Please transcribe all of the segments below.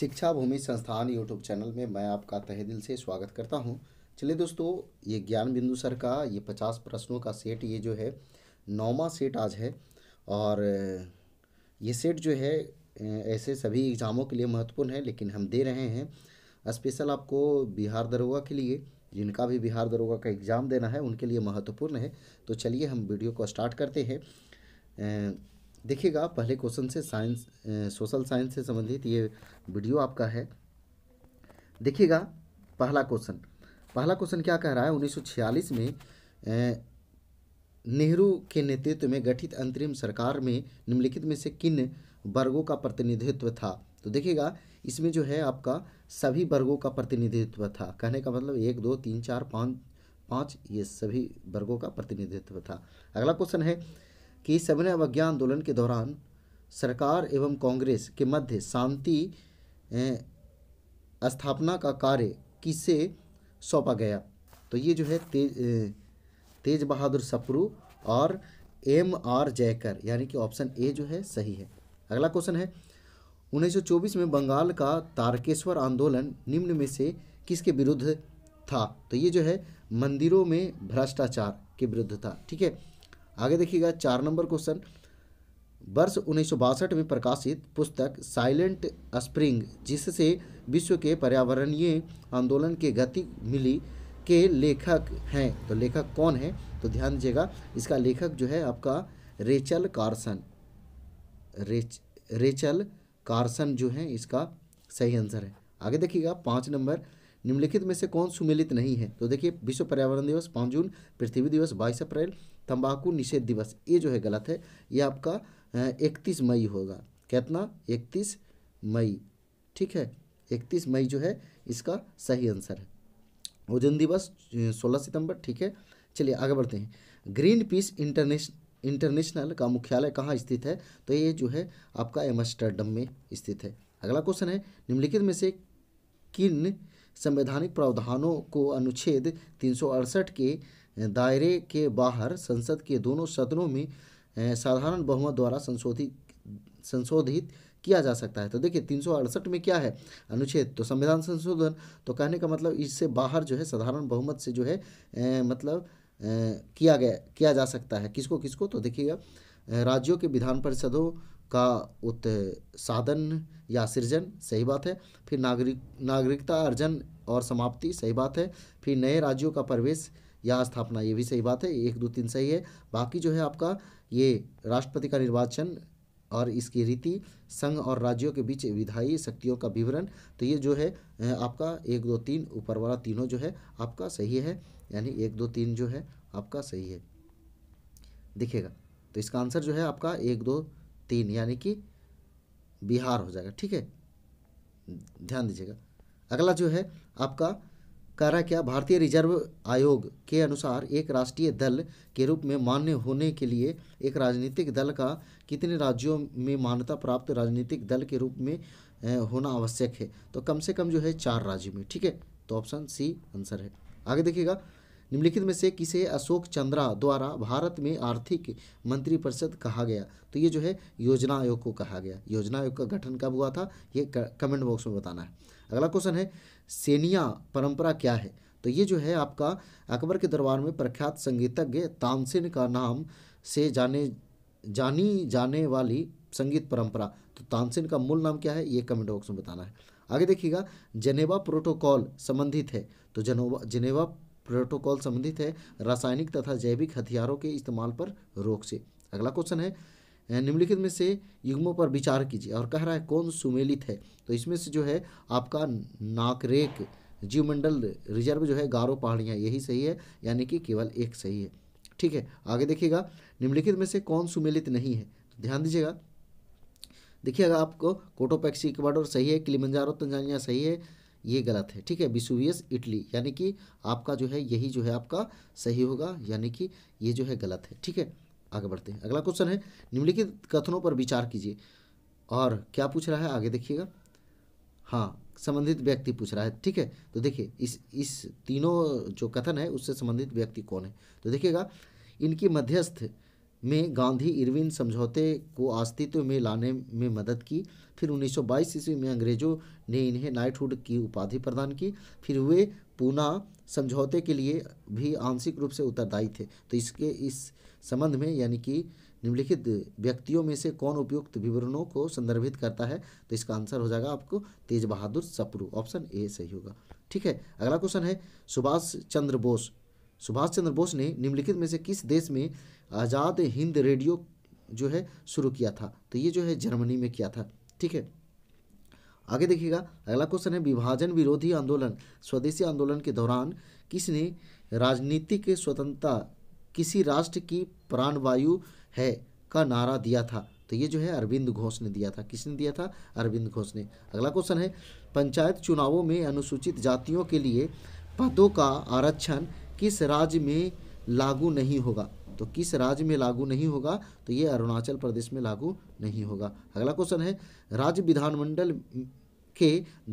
शिक्षा भूमि संस्थान YouTube channel में मैं आपका तहे दिल से स्वागत करता हूं चलिए दोस्तों ये ज्ञान बिंदु सर का ये पचास प्रश्नों का सेट ये जो है नौवा सेट आज है और ये सेट जो है ऐसे सभी एग्ज़ामों के लिए महत्वपूर्ण है लेकिन हम दे रहे हैं स्पेशल आपको बिहार दरोगा के लिए जिनका भी बिहार दरोगा का एग्ज़ाम देना है उनके लिए महत्वपूर्ण है तो चलिए हम वीडियो को स्टार्ट करते हैं देखिएगा पहले क्वेश्चन से साइंस सोशल साइंस से संबंधित ये वीडियो आपका है देखिएगा पहला क्वेश्चन पहला क्वेश्चन क्या कह रहा है 1946 में नेहरू के नेतृत्व में गठित अंतरिम सरकार में निम्नलिखित में से किन वर्गों का प्रतिनिधित्व था तो देखिएगा इसमें जो है आपका सभी वर्गों का प्रतिनिधित्व था कहने का मतलब एक दो तीन चार पाँच पाँच ये सभी वर्गों का प्रतिनिधित्व था अगला क्वेश्चन है कि सविनय अवज्ञा आंदोलन के दौरान सरकार एवं कांग्रेस के मध्य शांति स्थापना का कार्य किसे सौंपा गया तो ये जो है तेज तेज बहादुर सप्रू और एम आर जयकर यानी कि ऑप्शन ए जो है सही है अगला क्वेश्चन है 1924 में बंगाल का तारकेश्वर आंदोलन निम्न में से किसके विरुद्ध था तो ये जो है मंदिरों में भ्रष्टाचार के विरुद्ध था ठीक है आगे देखिएगा चार नंबर क्वेश्चन वर्ष उन्नीस में प्रकाशित पुस्तक साइलेंट स्प्रिंग जिससे विश्व के पर्यावरणीय आंदोलन के गति मिली के लेखक हैं तो लेखक कौन है तो ध्यान दीजिएगा इसका लेखक जो है आपका रेचल कार्सन रेच रेचल कार्सन जो है इसका सही आंसर है आगे देखिएगा पाँच नंबर निम्नलिखित में से कौन सुमेलित नहीं है तो देखिए विश्व पर्यावरण दिवस पाँच जून पृथ्वी दिवस बाईस अप्रैल तंबाकू निषेध दिवस ये जो है गलत है ये आपका इकतीस मई होगा कितना इकतीस मई ठीक है इकतीस मई जो है इसका सही आंसर है ओजन दिवस सोलह सितंबर ठीक है चलिए आगे बढ़ते हैं ग्रीन पीस इंटरनेश इंटरनेशनल का मुख्यालय कहाँ स्थित है तो ये जो है आपका एमस्टर्डम में स्थित है अगला क्वेश्चन है निम्नलिखित में से किन संवैधानिक प्रावधानों को अनुच्छेद तीन के दायरे के बाहर संसद के दोनों सदनों में साधारण बहुमत द्वारा संशोधित संशोधित किया जा सकता है तो देखिए तीन में क्या है अनुच्छेद तो संविधान संशोधन तो कहने का मतलब इससे बाहर जो है साधारण बहुमत से जो है ए, मतलब ए, किया गया किया जा सकता है किसको किसको तो देखिएगा राज्यों के विधान परिषदों का उत साधन या सृजन सही बात है फिर नागरिक नागरिकता अर्जन और समाप्ति सही बात है फिर नए राज्यों का प्रवेश या स्थापना ये भी सही बात है एक दो तीन सही है बाकी जो है आपका ये राष्ट्रपति का निर्वाचन और इसकी रीति संघ और राज्यों के बीच विधायी शक्तियों का विवरण तो ये जो है आपका एक दो तीन ऊपर वाला तीनों जो है आपका सही है यानी एक दो तीन जो है आपका सही है दिखेगा तो इसका आंसर जो है आपका एक दो तीन यानी कि बिहार हो जाएगा ठीक है ध्यान दीजिएगा अगला जो है आपका कह रहा क्या भारतीय रिजर्व आयोग के अनुसार एक राष्ट्रीय दल के रूप में मान्य होने के लिए एक राजनीतिक दल का कितने राज्यों में मान्यता प्राप्त राजनीतिक दल के रूप में होना आवश्यक है तो कम से कम जो है चार राज्य में ठीक है तो ऑप्शन सी आंसर है आगे देखिएगा निम्नलिखित में से किसे अशोक चंद्रा द्वारा भारत में आर्थिक मंत्री परिषद कहा गया तो ये जो है योजना आयोग को कहा गया योजना आयोग का गठन कब हुआ था ये कमेंट बॉक्स में बताना है अगला क्वेश्चन है सेनिया परंपरा क्या है तो ये जो है आपका अकबर के दरबार में प्रख्यात संगीतज्ञ तानसेन का नाम से जाने जानी जाने वाली संगीत परंपरा तो तानसेन का मूल नाम क्या है ये कमेंट बॉक्स में बताना है आगे देखिएगा जनेवा प्रोटोकॉल संबंधित है तो जनोवा जनेवा प्रोटोकॉल संबंधित है रासायनिक तथा जैविक हथियारों के इस्तेमाल पर रोक से अगला क्वेश्चन है निम्नलिखित में से युग्मों पर विचार कीजिए और कह रहा है कौन सुमेलित है तो इसमें से जो है आपका नाकरेक जीवमंडल रिजर्व जो है गारो पहाड़ियाँ यही सही है यानी कि केवल एक सही है ठीक है आगे देखिएगा निम्नलिखित में से कौन सुमेलित नहीं है तो ध्यान दीजिएगा देखिएगा आपको कोटोपैक्सी इक्वाडोर सही है किलिमंजारो तंजानिया सही है ये गलत है ठीक है विसुवियस इटली यानी कि आपका जो है यही जो है आपका सही होगा यानी कि ये जो है गलत है ठीक है आगे बढ़ते हैं अगला क्वेश्चन है निम्नलिखित कथनों पर विचार कीजिए और क्या पूछ रहा है आगे देखिएगा हाँ संबंधित व्यक्ति पूछ रहा है ठीक है तो देखिए इस इस तीनों जो कथन है उससे संबंधित व्यक्ति कौन है तो देखिएगा इनकी मध्यस्थ में गांधी इरविन समझौते को अस्तित्व में लाने में मदद की फिर 1922 ईस्वी में अंग्रेज़ों ने इन्हें नाइटहुड की उपाधि प्रदान की फिर वे पूना समझौते के लिए भी आंशिक रूप से उत्तरदायी थे तो इसके इस संबंध में यानी कि निम्नलिखित व्यक्तियों में से कौन उपयुक्त विवरणों को संदर्भित करता है तो इसका आंसर हो जाएगा आपको तेज बहादुर सप्रू ऑप्शन ए सही होगा ठीक है अगला क्वेश्चन है सुभाष चंद्र बोस सुभाष चंद्र बोस ने निम्नलिखित में से किस देश में आज़ाद हिंद रेडियो जो है शुरू किया था तो ये जो है जर्मनी में किया था ठीक है आगे देखिएगा अगला क्वेश्चन है विभाजन विरोधी आंदोलन स्वदेशी आंदोलन के दौरान किसने राजनीतिक स्वतंत्रता किसी राष्ट्र की प्राणवायु है का नारा दिया था तो ये जो है अरविंद घोष ने दिया था किसने दिया था अरविंद घोष ने अगला क्वेश्चन है पंचायत चुनावों में अनुसूचित जातियों के लिए पदों का आरक्षण किस राज्य में लागू नहीं होगा तो किस राज्य में लागू नहीं होगा तो ये अरुणाचल प्रदेश में लागू नहीं होगा अगला क्वेश्चन है राज्य विधानमंडल के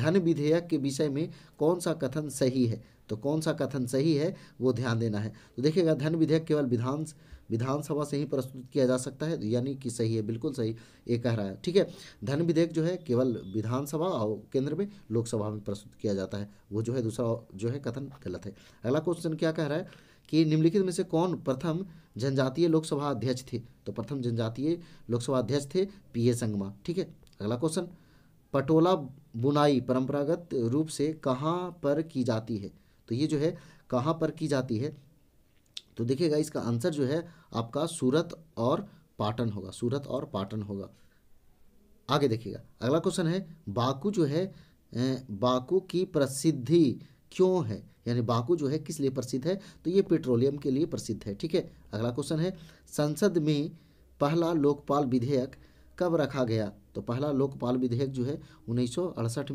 धन विधेयक के विषय में कौन सा कथन सही है तो कौन सा कथन सही है वो ध्यान देना है तो देखिएगा धन विधेयक केवल विधान विधानसभा से ही प्रस्तुत किया जा सकता है यानी कि सही है बिल्कुल सही ये कह रहा है ठीक है धन विधेयक जो है केवल विधानसभा और केंद्र में लोकसभा में प्रस्तुत किया जाता है वो जो है दूसरा जो है कथन गलत है अगला क्वेश्चन क्या कह रहा है कि निम्नलिखित में से कौन प्रथम जनजातीय लोकसभा अध्यक्ष थे तो प्रथम जनजातीय लोकसभा अध्यक्ष थे पी ए संगमा ठीक है अगला क्वेश्चन पटोला बुनाई परंपरागत रूप से कहाँ पर की जाती है तो ये जो है कहाँ पर की जाती है तो देखिएगा इसका आंसर जो है आपका सूरत और पाटन होगा सूरत और पाटन होगा आगे देखिएगा अगला क्वेश्चन है बाकू जो है बाकू की प्रसिद्धि क्यों है यानी बाकू जो है किस लिए प्रसिद्ध है तो ये पेट्रोलियम के लिए प्रसिद्ध है ठीक है अगला क्वेश्चन है संसद में पहला लोकपाल विधेयक कब रखा गया तो पहला लोकपाल विधेयक जो है उन्नीस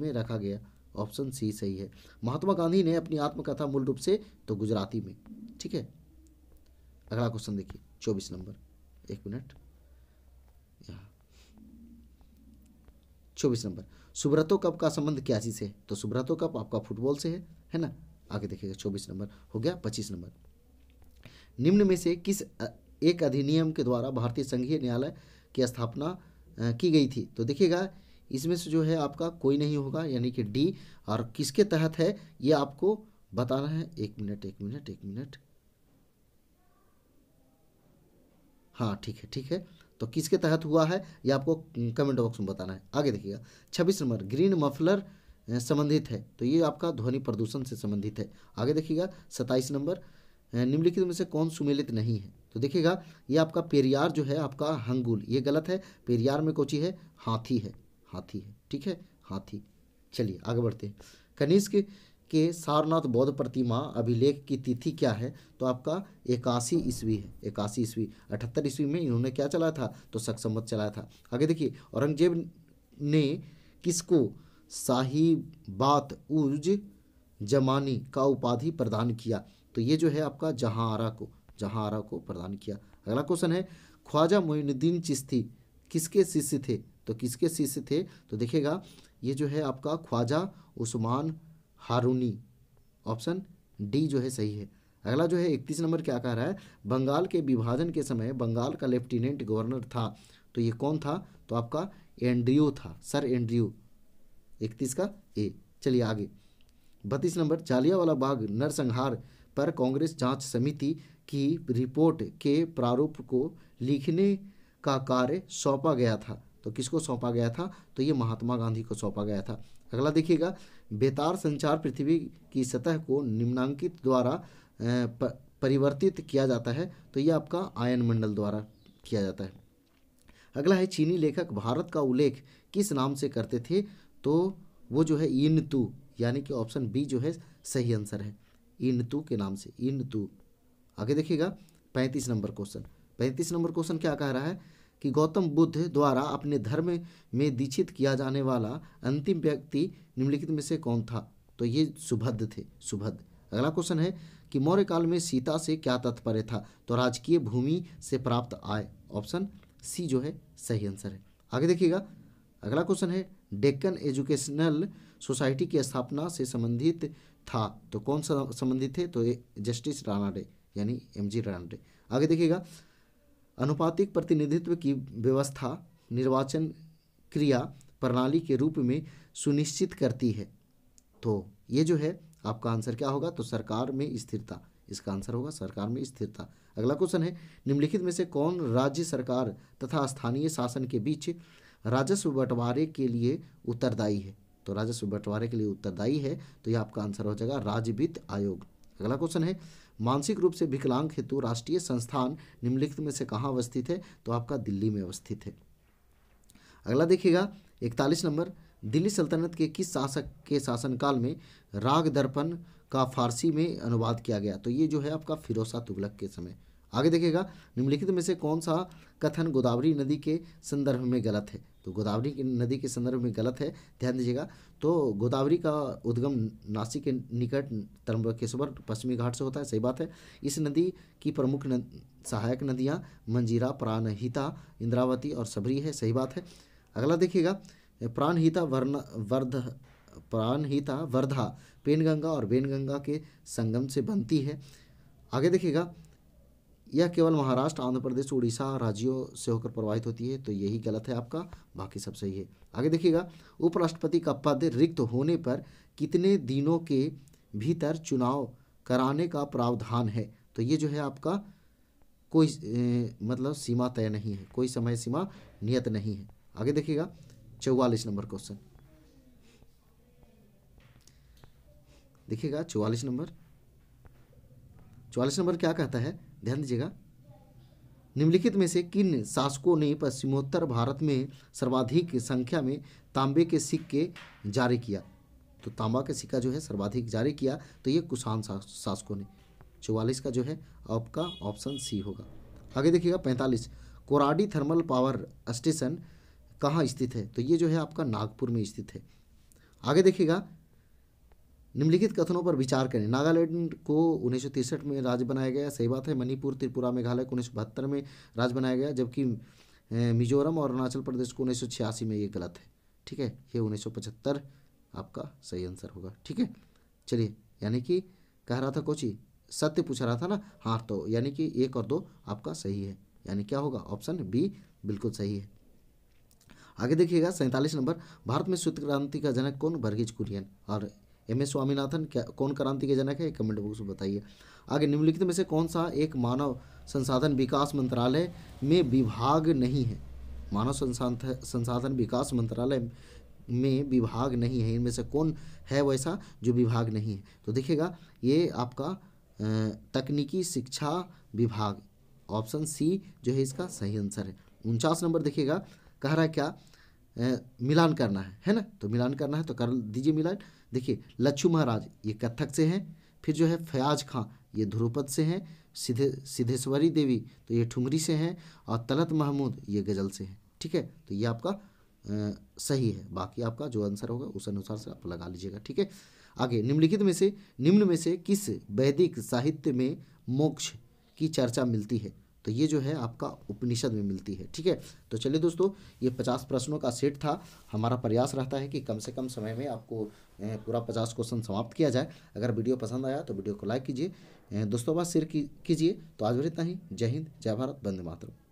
में रखा गया ऑप्शन सी सही है महात्मा गांधी ने अपनी आत्मकथा मूल रूप से तो गुजराती में ठीक है अगला क्वेश्चन देखिए चौबीस नंबर एक मिनट चौबीस नंबर सुब्रतो कप का संबंध क्या चीज है तो सुब्रतो कप आपका फुटबॉल से है है ना आगे देखिएगा चौबीस नंबर हो गया पच्चीस नंबर निम्न में से किस एक अधिनियम के द्वारा भारतीय संघीय न्यायालय की स्थापना की गई थी तो देखिएगा इसमें से जो है आपका कोई नहीं होगा यानी कि डी और किसके तहत है ये आपको बताना है एक मिनट एक मिनट एक मिनट हाँ ठीक है ठीक है तो किसके तहत हुआ है ये आपको कमेंट बॉक्स में बताना है आगे देखिएगा छब्बीस नंबर ग्रीन मफलर संबंधित है तो ये आपका ध्वनि प्रदूषण से संबंधित है आगे देखिएगा सत्ताईस नंबर निम्नलिखित में से कौन सुमेलित नहीं है तो देखिएगा ये आपका पेरियार जो है आपका हंगुल ये गलत है पेरियार में कोची है हाथी है हाथी है ठीक है हाथी चलिए आगे बढ़ते हैं कनिष्क के सारनाथ बौद्ध प्रतिमा अभिलेख की तिथि क्या है तो आपका इक्यासी ईस्वी है इक्यासी ईस्वी अठहत्तर ईस्वी में इन्होंने क्या चलाया था तो शक चलाया था आगे देखिए औरंगजेब ने किसको साहिबात उज जमानी का उपाधि प्रदान किया तो ये जो है आपका जहाँ आरा को जहाँ आरा को प्रदान किया अगला क्वेश्चन है ख्वाजा मोइनुद्दीन चिश्ती किसके शिष्य थे तो किसके शिष्य थे तो देखिएगा ये जो है आपका ख्वाजा उस्मान हारूनी ऑप्शन डी जो है सही है अगला जो है इकतीस नंबर क्या कह रहा है बंगाल के विभाजन के समय बंगाल का लेफ्टिनेंट गवर्नर था तो ये कौन था तो आपका एंड्रियो था सर एंड्रियो इकतीस का ए चलिए आगे बत्तीस नंबर जालियावाला बाग नरसंहार पर कांग्रेस जांच समिति की रिपोर्ट के प्रारूप को लिखने का कार्य सौंपा गया था तो किसको सौंपा गया था तो ये महात्मा गांधी को सौंपा गया था अगला देखिएगा बेतार संचार पृथ्वी की सतह को निम्नांकित द्वारा परिवर्तित किया जाता है तो यह आपका आयन मंडल द्वारा किया जाता है अगला है चीनी लेखक भारत का उल्लेख किस नाम से करते थे तो वो जो है इन तू यानी कि ऑप्शन बी जो है सही आंसर है इन तू के नाम से इन तू आगे देखिएगा पैंतीस नंबर क्वेश्चन पैंतीस नंबर क्वेश्चन क्या कह रहा है कि गौतम बुद्ध द्वारा अपने धर्म में दीक्षित किया जाने वाला अंतिम व्यक्ति निम्नलिखित में से कौन था तो ये सुभद्र थे सुभद्र अगला क्वेश्चन है कि मौर्य काल में सीता से क्या तात्पर्य था तो राजकीय भूमि से प्राप्त आय ऑप्शन सी जो है सही आंसर है आगे देखिएगा अगला क्वेश्चन है डेक्कन एजुकेशनल सोसाइटी की स्थापना से संबंधित था तो कौन सा संबंधित थे तो जस्टिस राणाडे यानी एम जी रानाडे आगे देखिएगा अनुपातिक प्रतिनिधित्व की व्यवस्था निर्वाचन क्रिया प्रणाली के रूप में सुनिश्चित करती है तो ये जो है आपका आंसर क्या होगा तो सरकार में स्थिरता इसका आंसर होगा सरकार में स्थिरता अगला क्वेश्चन है निम्नलिखित में से कौन राज्य सरकार तथा स्थानीय शासन के बीच राजस्व बंटवारे के लिए उत्तरदायी है तो राजस्व बंटवारे के लिए उत्तरदायी है तो यह आपका आंसर हो जाएगा राज्य वित्त आयोग अगला क्वेश्चन है मानसिक रूप से विकलांग हेतु राष्ट्रीय संस्थान निम्नलिखित में से कहाँ अवस्थित है तो आपका दिल्ली में अवस्थित है अगला देखिएगा इकतालीस नंबर दिल्ली सल्तनत के किस शासक के शासनकाल में राग दर्पण का फारसी में अनुवाद किया गया तो ये जो है आपका फिरोसा तुगलक के समय आगे देखिएगा निम्नलिखित में से कौन सा कथन गोदावरी नदी के संदर्भ में गलत है तो गोदावरी की नदी के संदर्भ में गलत है ध्यान दीजिएगा तो गोदावरी का उद्गम नासिक के निकट त्रम्बकेश्वर पश्चिमी घाट से होता है सही बात है इस नदी की प्रमुख सहायक नदियाँ मंजीरा प्राणहिता इंद्रावती और सबरी है सही बात है अगला देखिएगा प्राणहिता वर्ण वर्ध प्राणहिता वर्धा पेनगंगा और बेनगंगा के संगम से बनती है आगे देखिएगा यह केवल महाराष्ट्र आंध्र प्रदेश उड़ीसा राज्यों से होकर प्रवाहित होती है तो यही गलत है आपका बाकी सब सही है आगे देखिएगा उपराष्ट्रपति का पद रिक्त होने पर कितने दिनों के भीतर चुनाव कराने का प्रावधान है तो ये जो है आपका कोई ए, मतलब सीमा तय नहीं है कोई समय सीमा नियत नहीं है आगे देखिएगा चौवालीस नंबर क्वेश्चन देखिएगा चौवालीस नंबर चौवालीस नंबर क्या कहता है ध्यान दीजिएगा निम्नलिखित में से किन शासकों ने पश्चिमोत्तर भारत में सर्वाधिक संख्या में तांबे के सिक्के जारी किया तो तांबा का सिक्का जो है सर्वाधिक जारी किया तो ये कुशान शासकों ने चौवालीस का जो है आपका ऑप्शन सी होगा आगे देखिएगा पैंतालीस कोराडी थर्मल पावर स्टेशन कहाँ स्थित है तो ये जो है आपका नागपुर में स्थित है आगे देखिएगा निम्नलिखित कथनों पर विचार करें नागालैंड को उन्नीस में राज्य बनाया गया सही बात है मणिपुर त्रिपुरा मेघालय को उन्नीस में राज्य बनाया गया जबकि मिजोरम और अरुणाचल प्रदेश को उन्नीस में ये गलत है ठीक है ये उन्नीस आपका सही आंसर होगा ठीक है चलिए यानी कि कह रहा था कोची सत्य पूछ रहा था ना हाँ तो यानी कि एक और दो आपका सही है यानी क्या होगा ऑप्शन बी बिल्कुल सही है आगे देखिएगा सैंतालीस नंबर भारत में श्वेत क्रांति का जनक कौन वर्गीज कुरियन और एम एस स्वामीनाथन क्या कौन क्रांति के जनक है कमेंट बॉक्स में बताइए आगे निम्नलिखित में से कौन सा एक मानव संसाधन विकास मंत्रालय में विभाग नहीं है मानव संसाधन विकास मंत्रालय में विभाग नहीं है इनमें से कौन है वैसा जो विभाग नहीं है तो देखिएगा ये आपका तकनीकी शिक्षा विभाग ऑप्शन सी जो है इसका सही आंसर है उनचास नंबर देखिएगा कह रहा है क्या मिलान करना है है ना तो मिलान करना है तो कर दीजिए मिलान देखिए लच्छू महाराज ये कथक से हैं फिर जो है फयाज खां ये ध्रुपद से हैं सिद्धे सिद्धेश्वरी देवी तो ये ठुमरी से हैं और तलत महमूद ये गज़ल से हैं ठीक है तो ये आपका आ, सही है बाकी आपका जो आंसर होगा उस अनुसार से आप लगा लीजिएगा ठीक है आगे निम्नलिखित में से निम्न में से किस वैदिक साहित्य में मोक्ष की चर्चा मिलती है तो ये जो है आपका उपनिषद में मिलती है ठीक है तो चलिए दोस्तों ये पचास प्रश्नों का सेट था हमारा प्रयास रहता है कि कम से कम समय में आपको पूरा पचास क्वेश्चन समाप्त किया जाए अगर वीडियो पसंद आया तो वीडियो को लाइक कीजिए दोस्तों बात शेयर कीजिए तो आज भर इतना ही जय हिंद जय भारत बंदे मातरम